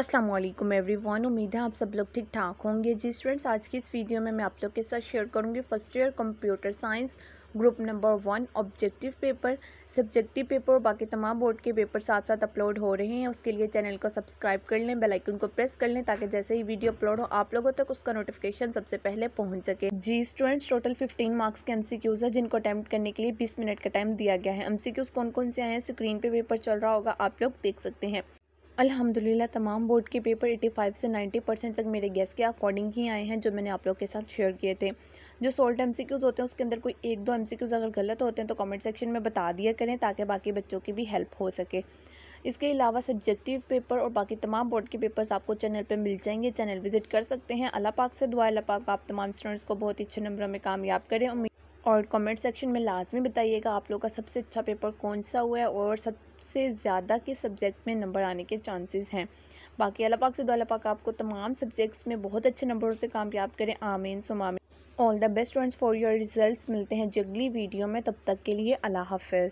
अस्सलाम वालेकुम एवरीवन उम्मीद है आप सब लोग ठीक ठाक होंगे जी स्टूडेंट्स आज की इस वीडियो में मैं आप लोग के साथ शेयर करूंगी first year computer science group number one objective paper subjective paper और बाकी तमाम बोर्ड के पेपर साथ साथ अपलोड हो रहे हैं उसके लिए चैनल को सब्सक्राइब कर लें बेल आइकन को प्रेस कर लें ताकि जैसे ही वीडियो अपलोड हो आप लोगों तक उसका नोटिफिकेशन सबसे पहले पहुंच सके जी स्टूडेंट्स टोटल फिफ्टीन मार्क्स के एमसीक्यूज है जिनको अटैम्प्ट करने के लिए बीस मिनट का टाइम दिया गया है एमसीक्यूज कौन कौन से आए हैं स्क्रीन पर पे पेपर चल रहा होगा आप लोग देख सकते हैं अल्हम्दुलिल्लाह तमाम बोर्ड के पेपर 85 से 90 परसेंट तक मेरे गैस के अकॉर्डिंग ही आए हैं जो मैंने आप लोग के साथ शेयर किए थे जो सोल्ट एम होते हैं उसके अंदर कोई एक दो एम अगर गलत होते हैं तो कमेंट सेक्शन में बता दिया करें ताकि बाकी बच्चों की भी हेल्प हो सके इसके अलावा सब्जेक्टिव पेपर और बाकी तमाम बोर्ड के पेपर्स आपको चैनल पर मिल जाएंगे चैनल विजिट कर सकते हैं अल्लाह पाक से दुआ अल्लाह पाक आप तमाम स्टूडेंट्स को बहुत ही अच्छे नंबरों में कामयाब करें उम्मीद और कमेंट सेक्शन में लाजमी बताइएगा आप लोग का सबसे अच्छा पेपर कौन सा हुआ है और सबसे ज़्यादा किस सब्जेक्ट में नंबर आने के चांसेस हैं बाकी अला पाक से दो पाक आपको तमाम सब्जेक्ट्स में बहुत अच्छे नंबरों से कामयाब करें आमीन सुमामीन all the best friends for your result मिलते हैं जगली वीडियो में तब तक के लिए अल्लाह हाफ